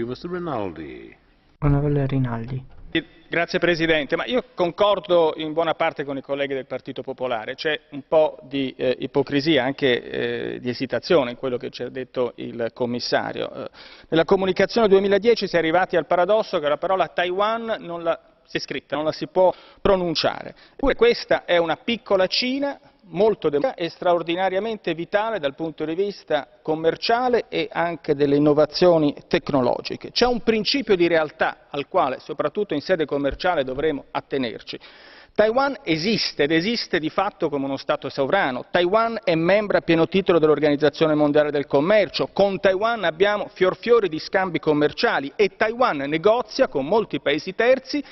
you, Mr. Rinaldi. Onorevole Rinaldi. Grazie Presidente, ma io concordo in buona parte con i colleghi del Partito Popolare, c'è un po' di eh, ipocrisia, anche eh, di esitazione in quello che ci ha detto il Commissario. Eh, nella comunicazione 2010 si è arrivati al paradosso che la parola Taiwan non la si è scritta, non la si può pronunciare. Eppure questa è una piccola Cina molto democratica e straordinariamente vitale dal punto di vista commerciale e anche delle innovazioni tecnologiche. C'è un principio di realtà al quale, soprattutto in sede commerciale, dovremo attenerci. Taiwan esiste ed esiste di fatto come uno Stato sovrano. Taiwan è membro a pieno titolo dell'Organizzazione Mondiale del Commercio. Con Taiwan abbiamo fiorfiori di scambi commerciali e Taiwan negozia con molti paesi terzi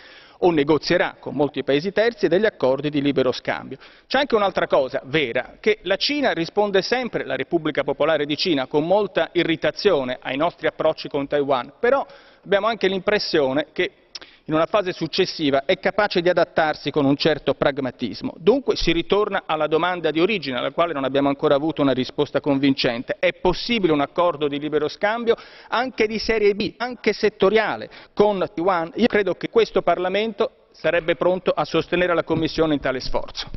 o negozierà con molti paesi terzi degli accordi di libero scambio. C'è anche un'altra cosa vera, che la Cina risponde sempre, la Repubblica Popolare di Cina, con molta irritazione ai nostri approcci con Taiwan, però abbiamo anche l'impressione che in una fase successiva è capace di adattarsi con un certo pragmatismo. Dunque si ritorna alla domanda di origine, alla quale non abbiamo ancora avuto una risposta convincente. È possibile un accordo di libero scambio anche di serie B, anche settoriale, con Taiwan? Io credo che questo Parlamento sarebbe pronto a sostenere la Commissione in tale sforzo.